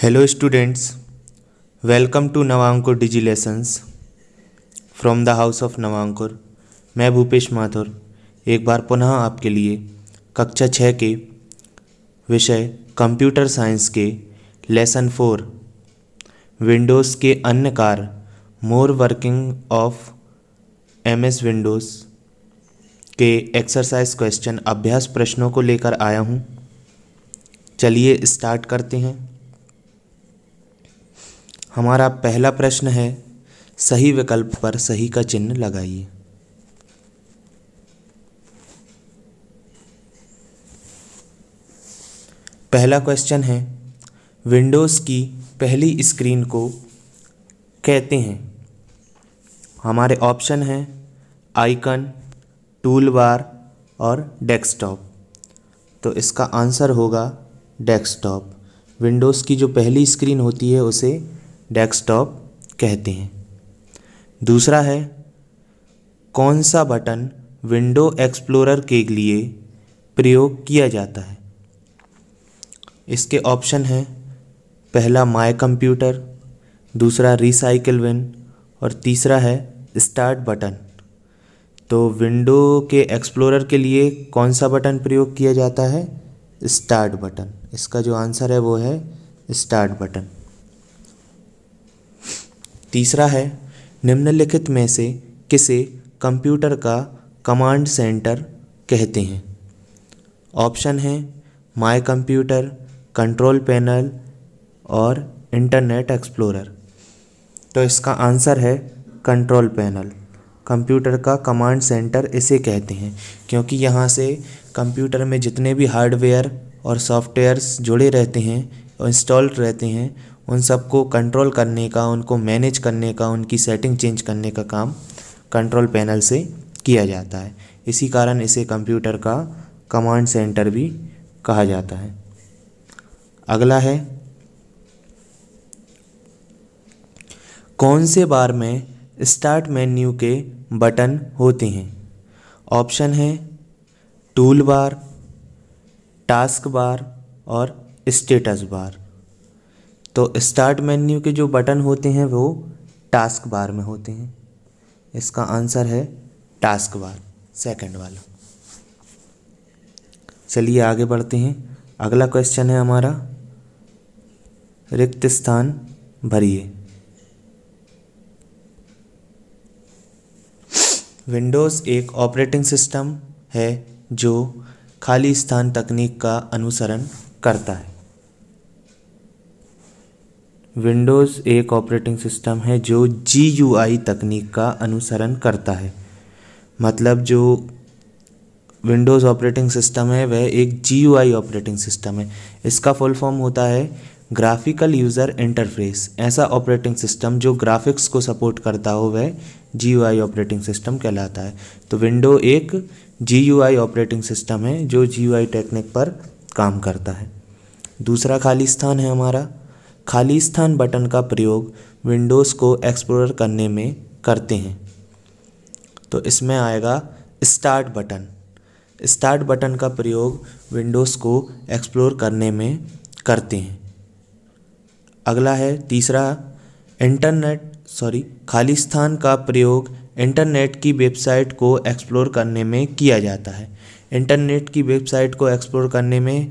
hello students welcome to Navankur digi lessons from the house of Navankur मैं भूपेश माथुर एक बार पुनः आपके लिए कक्षा छः के विषय कंप्यूटर साइंस के लेसन फोर विंडोज़ के अन्य कार more working of M S Windows के एक्सरसाइज क्वेश्चन अभ्यास प्रश्नों को लेकर आया हूँ चलिए स्टार्ट करते हैं हमारा पहला प्रश्न है सही विकल्प पर सही का चिन्ह लगाइए पहला क्वेश्चन है विंडोज़ की पहली स्क्रीन को कहते हैं हमारे ऑप्शन हैं आइकन टूल बार और डेस्कटॉप तो इसका आंसर होगा डेस्कटॉप विंडोज़ की जो पहली स्क्रीन होती है उसे डेस्कटॉप कहते हैं दूसरा है कौन सा बटन विंडो एक्सप्लोरर के लिए प्रयोग किया जाता है इसके ऑप्शन हैं पहला माय कंप्यूटर दूसरा रिसाइकिल विन और तीसरा है स्टार्ट बटन तो विंडो के एक्सप्लोरर के लिए कौन सा बटन प्रयोग किया जाता है स्टार्ट बटन इसका जो आंसर है वो है स्टार्ट बटन तीसरा है निम्नलिखित में से किसे कंप्यूटर का कमांड सेंटर कहते हैं ऑप्शन है माय कंप्यूटर कंट्रोल पैनल और इंटरनेट एक्सप्लोरर तो इसका आंसर है कंट्रोल पैनल कंप्यूटर का कमांड सेंटर इसे कहते हैं क्योंकि यहाँ से कंप्यूटर में जितने भी हार्डवेयर और सॉफ्टवेयर्स जुड़े रहते हैं और इंस्टॉल्ड रहते हैं उन सबको कंट्रोल करने का उनको मैनेज करने का उनकी सेटिंग चेंज करने का काम कंट्रोल पैनल से किया जाता है इसी कारण इसे कंप्यूटर का कमांड सेंटर भी कहा जाता है अगला है कौन से बार में स्टार्ट मेन्यू के बटन होते हैं ऑप्शन है टूल बार टास्क बार और स्टेटस बार तो स्टार्ट मेन्यू के जो बटन होते हैं वो टास्क बार में होते हैं इसका आंसर है टास्क बार सेकंड वाला चलिए आगे बढ़ते हैं अगला क्वेश्चन है हमारा रिक्त स्थान भरिए विंडोज़ एक ऑपरेटिंग सिस्टम है जो खाली स्थान तकनीक का अनुसरण करता है विंडोज़ एक ऑपरेटिंग सिस्टम है जो जी यू आई तकनीक का अनुसरण करता है मतलब जो विंडोज़ ऑपरेटिंग सिस्टम है वह एक G U I operating system है इसका फुल फॉर्म होता है ग्राफिकल यूज़र इंटरफेस ऐसा ऑपरेटिंग सिस्टम जो ग्राफिक्स को सपोर्ट करता हो वह G U I operating system कहलाता है तो विंडो एक G U I operating system है जो जी यू आई टेक्निक पर काम करता है दूसरा खाली स्थान है हमारा खाली स्थान बटन का प्रयोग विंडोज़ को एक्सप्लोर करने में करते हैं तो इसमें आएगा स्टार्ट बटन स्टार्ट बटन का प्रयोग विंडोज़ को एक्सप्लोर करने में करते हैं अगला है तीसरा इंटरनेट सॉरी खाली स्थान का प्रयोग इंटरनेट की वेबसाइट को एक्सप्लोर करने में किया जाता है इंटरनेट की वेबसाइट को एक्सप्लोर करने में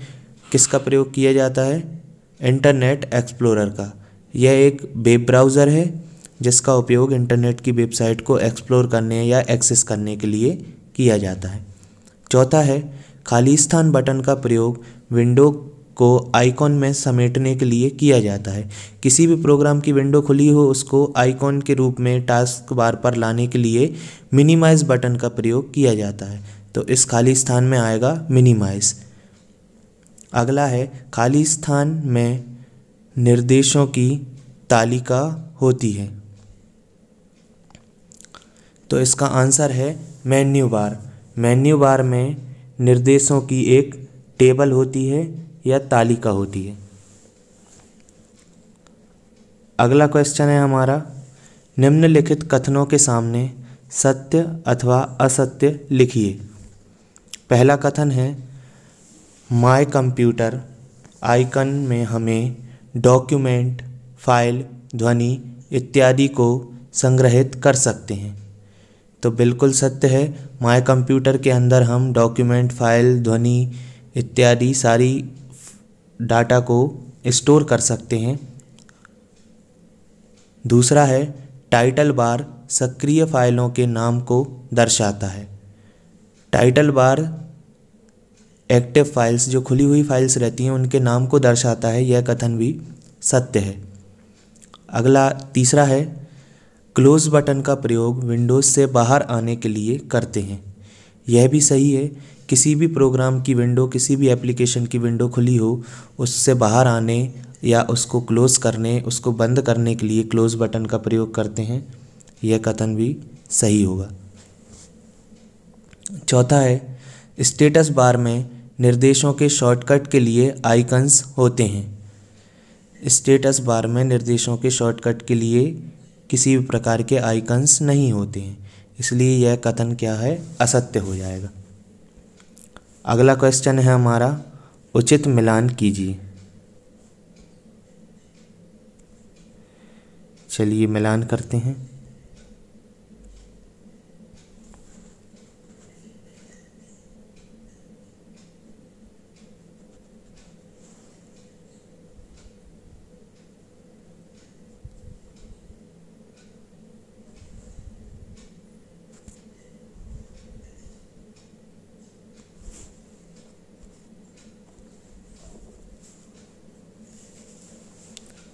किसका प्रयोग किया जाता है इंटरनेट एक्सप्लोरर का यह एक वेब ब्राउज़र है जिसका उपयोग इंटरनेट की वेबसाइट को एक्सप्लोर करने या एक्सेस करने के लिए किया जाता है चौथा है खाली स्थान बटन का प्रयोग विंडो को आइकॉन में समेटने के लिए किया जाता है किसी भी प्रोग्राम की विंडो खुली हो उसको आइकॉन के रूप में टास्क बार पर लाने के लिए मिनिमाइज बटन का प्रयोग किया जाता है तो इस खाली स्थान में आएगा मिनिमाइज़ अगला है खाली स्थान में निर्देशों की तालिका होती है तो इसका आंसर है मेन्यू बार मेन्यू बार में निर्देशों की एक टेबल होती है या तालिका होती है अगला क्वेश्चन है हमारा निम्नलिखित कथनों के सामने सत्य अथवा असत्य लिखिए पहला कथन है माय कंप्यूटर आइकन में हमें डॉक्यूमेंट फ़ाइल ध्वनि इत्यादि को संग्रहित कर सकते हैं तो बिल्कुल सत्य है माय कंप्यूटर के अंदर हम डॉक्यूमेंट फ़ाइल ध्वनि इत्यादि सारी डाटा को स्टोर कर सकते हैं दूसरा है टाइटल बार सक्रिय फाइलों के नाम को दर्शाता है टाइटल बार एक्टिव फाइल्स जो खुली हुई फाइल्स रहती हैं उनके नाम को दर्शाता है यह कथन भी सत्य है अगला तीसरा है क्लोज बटन का प्रयोग विंडोज़ से बाहर आने के लिए करते हैं यह भी सही है किसी भी प्रोग्राम की विंडो किसी भी एप्लीकेशन की विंडो खुली हो उससे बाहर आने या उसको क्लोज़ करने उसको बंद करने के लिए क्लोज़ बटन का प्रयोग करते हैं यह कथन भी सही होगा चौथा है स्टेटस बार में निर्देशों के शॉर्टकट के लिए आइकन्स होते हैं स्टेटस बार में निर्देशों के शॉर्टकट के लिए किसी भी प्रकार के आइकन्स नहीं होते हैं इसलिए यह कथन क्या है असत्य हो जाएगा अगला क्वेश्चन है हमारा उचित मिलान कीजिए चलिए मिलान करते हैं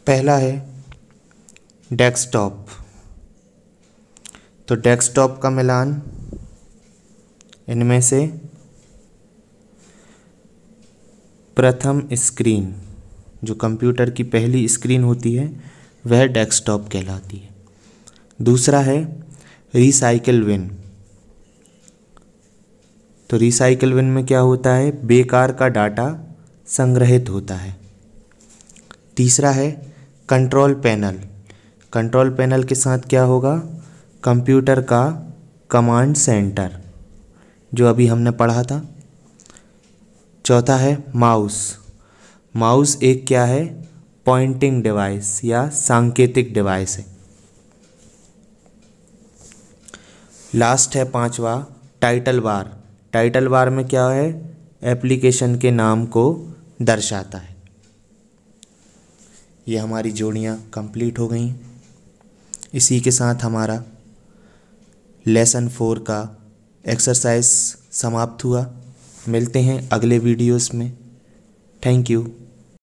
पहला है डेस्कटॉप तो डेस्कटॉप का मिलान इनमें से प्रथम स्क्रीन जो कंप्यूटर की पहली स्क्रीन होती है वह डेस्कटॉप कहलाती है दूसरा है रिसाइकिल विन तो रिसाइकिल विन में क्या होता है बेकार का डाटा संग्रहित होता है तीसरा है कंट्रोल पैनल कंट्रोल पैनल के साथ क्या होगा कंप्यूटर का कमांड सेंटर जो अभी हमने पढ़ा था चौथा है माउस माउस एक क्या है पॉइंटिंग डिवाइस या सांकेतिक डिवाइस है लास्ट है पांचवा टाइटल बार टाइटल बार में क्या है एप्लीकेशन के नाम को दर्शाता है ये हमारी जोड़ियाँ कंप्लीट हो गई इसी के साथ हमारा लेसन फोर का एक्सरसाइज समाप्त हुआ मिलते हैं अगले वीडियोस में थैंक यू